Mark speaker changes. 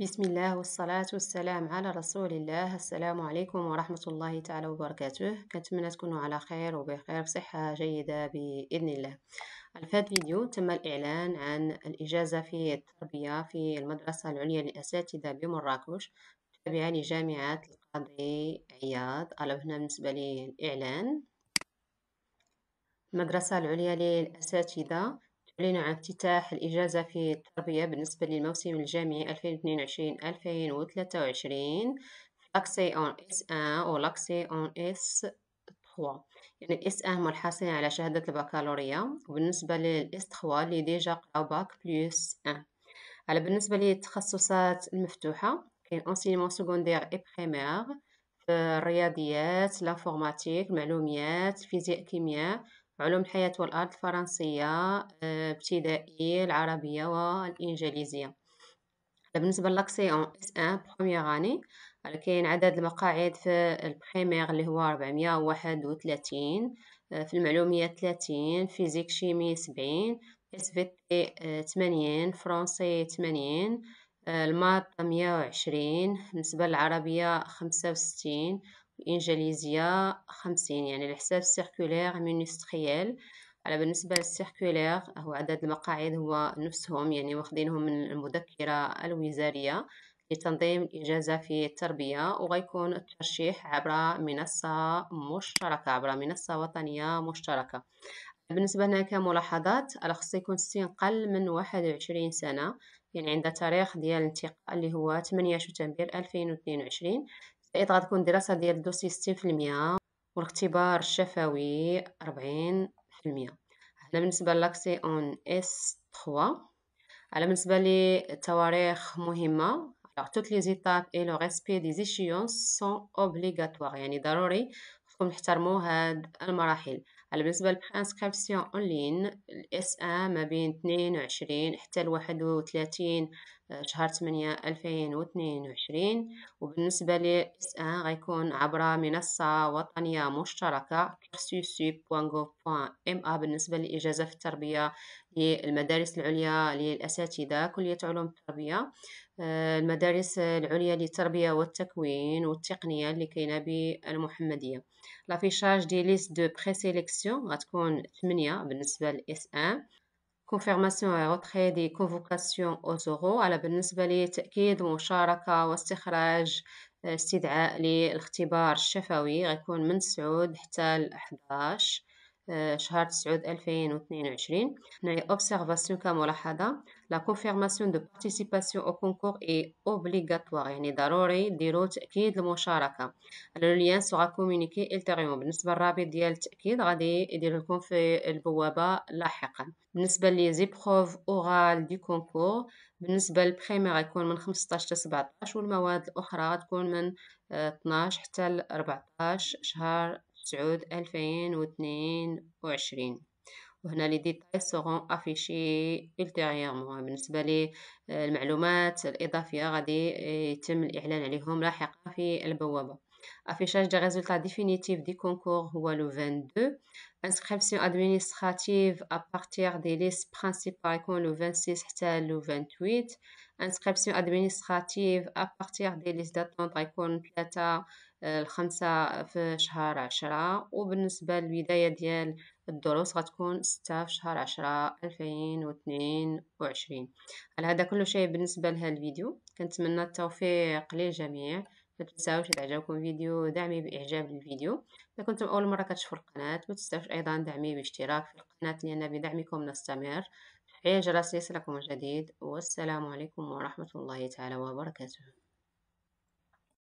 Speaker 1: بسم الله والصلاة والسلام على رسول الله السلام عليكم ورحمة الله تعالى وبركاته كنتمنى تكونوا على خير وبخير بصحة جيدة بإذن الله في هذا الفيديو تم الإعلان عن الإجازة في التربية في المدرسة العليا للأساتذة بمراكش تابعة لجامعة القاضي عياض على هنا بالنسبة للإعلان المدرسة العليا للأساتذة عن افتتاح الإجازة في التربية بالنسبة للموسم الجامعي 2022-2023 لاكسي اون اس أن ولاكسي اون اس تخوا يعني الاس أن هما الحاصلين على شهادة البكالوريا وبالنسبة للاس تخوا لي ديجا قراو باك بليس أن على بالنسبة للتخصصات المفتوحة كاين أونسينيمون سكوندير اي بريمير الرياضيات لافورماتيك المعلوميات الفيزياء كيمياء علوم الحياة والأرض الفرنسية آه، ابتدائي العربية والإنجليزية بالنسبة للاكسيون اس ان بخومييغ اني كاين عدد المقاعد في البريمير اللي هو 431 آه، في المعلوميات 30 فيزيك شيمي 70 اس في تي 80 فرونسي 80 الماط 120 بالنسبة للعربية 65 الإنجليزية خمسين يعني الحساب السيركولير من على بالنسبة للسيركولير هو عدد المقاعد هو نفسهم يعني واخدينهم من المذكرة الوزارية لتنظيم الإجازة في التربية وغيكون الترشيح عبر منصة مشتركة عبر منصة وطنية مشتركة بالنسبة لنا كملاحظات الأخص يكون السن قل من واحد وعشرين سنة يعني عند تاريخ ديال الانتقال اللي هو 8 شتنبر 2022 حيت غتكون دراسه ديال الدوسي ستين في المية والاختبار الشفوي ربعين في المية هنا بالنسبة لاكسي اون اس تخوا على بالنسبة لي تواريخ مهمة Alors, toutes les étapes et le respect des échéances sont obligatoires يعني ضروري خصكم تحترموا هاد المراحل على بالنسبه للبرانسكريبسيون اون لين الاس ان ما بين 22 حتى ل 31 شهر 8 2022 وبالنسبة لإس أن غيكون عبر منصة وطنية مشتركة cursussup.gov.ma بالنسبة للإجازة في التربية للمدارس العليا للأساتذة كلية علوم التربية آه، المدارس العليا للتربية والتكوين والتقنية اللي كاينة بالمحمدية لافيشاج دي ليست دو سيليكسيون غتكون 8 بالنسبة لإس أن كونفيرماسيون روتري دي كونفوكاسيون او اوزورو على بالنسبه لي تاكيد مشاركه واستخراج آه، استدعاء للاختبار الشفوي غيكون من 9 حتى ل 11 آه، شهر تسعود 2022 هنايا اوبسيرفاسيون كملاحظه لا كونفيرماسيون دو بارتيسيباسيون او كونكور اي اوبليغاتوار يعني ضروري ديروا تاكيد المشاركه لو ليان سوغا كومونيكي التيريوم بالنسبه للرابط ديال التاكيد غادي يدير لكم في البوابه لاحقا بالنسبه لي زيبروف اورال دي كونكور بالنسبه للبريمير يكون من 15 حتى 17 والمواد الاخرى تكون من 12 آه، حتى 14 شهر تسعود ألفين واثنين وعشرين وهنا لي ديتاي سوغون افيشي ultérieurement بالنسبه لي آه، المعلومات الاضافيه غادي آه، يتم الاعلان عليهم لاحقا في البوابه افيشاج دي ريزولتا ديفينيتيف دي كونكور هو لو 22 انسكريبسيون ادمينستراتيف ا بارتير دي ليست برينسيبال يكون لو 26 حتى لو 28 انسكريبسيون ادمينستراتيف ا بارتير دي ليست داتون يكون 3 الخمسة في شهر عشرة وبالنسبة للبداية ديال الدروس غتكون ستة في شهر عشرة ألفين واثنين وعشرين هذا كل شيء بالنسبة لهذا الفيديو كنتمنى التوفيق للجميع ما تنساوش اذا عجبكم الفيديو دعمي باعجاب للفيديو اذا كنتم اول مره كتشوفوا القناه ما تنساوش ايضا دعمي باشتراك في القناه لان بدعمكم نستمر تفعيل جرس يصلكم الجديد والسلام عليكم ورحمه الله تعالى وبركاته